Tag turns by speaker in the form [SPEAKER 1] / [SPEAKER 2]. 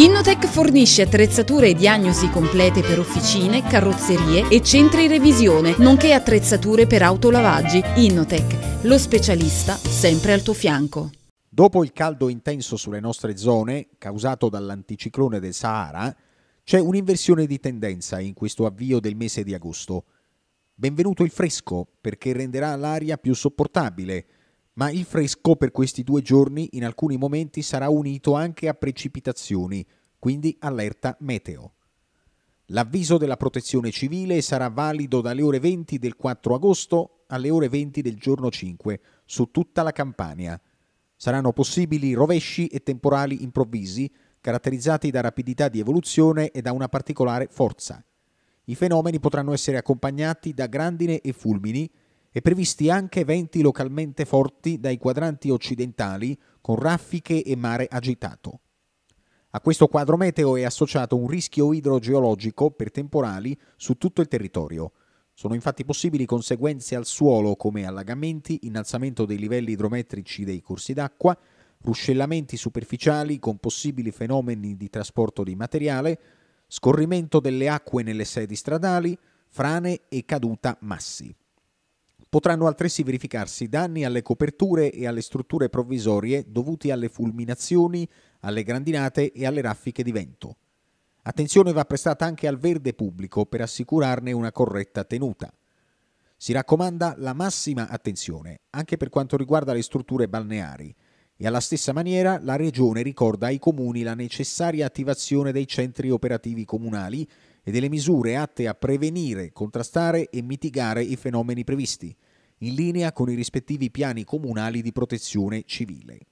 [SPEAKER 1] Innotech fornisce attrezzature e diagnosi complete per officine, carrozzerie e centri revisione, nonché attrezzature per autolavaggi. Innotech, lo specialista sempre al tuo fianco.
[SPEAKER 2] Dopo il caldo intenso sulle nostre zone, causato dall'anticiclone del Sahara, c'è un'inversione di tendenza in questo avvio del mese di agosto. Benvenuto il fresco perché renderà l'aria più sopportabile, ma il fresco per questi due giorni in alcuni momenti sarà unito anche a precipitazioni, quindi allerta meteo. L'avviso della protezione civile sarà valido dalle ore 20 del 4 agosto alle ore 20 del giorno 5 su tutta la Campania. Saranno possibili rovesci e temporali improvvisi, caratterizzati da rapidità di evoluzione e da una particolare forza. I fenomeni potranno essere accompagnati da grandine e fulmini e previsti anche venti localmente forti dai quadranti occidentali con raffiche e mare agitato. A questo quadro meteo è associato un rischio idrogeologico per temporali su tutto il territorio. Sono infatti possibili conseguenze al suolo come allagamenti, innalzamento dei livelli idrometrici dei corsi d'acqua, ruscellamenti superficiali con possibili fenomeni di trasporto di materiale, scorrimento delle acque nelle sedi stradali, frane e caduta massi. Potranno altresì verificarsi danni alle coperture e alle strutture provvisorie dovuti alle fulminazioni, alle grandinate e alle raffiche di vento. Attenzione va prestata anche al verde pubblico per assicurarne una corretta tenuta. Si raccomanda la massima attenzione anche per quanto riguarda le strutture balneari, e alla stessa maniera la Regione ricorda ai comuni la necessaria attivazione dei centri operativi comunali e delle misure atte a prevenire, contrastare e mitigare i fenomeni previsti, in linea con i rispettivi piani comunali di protezione civile.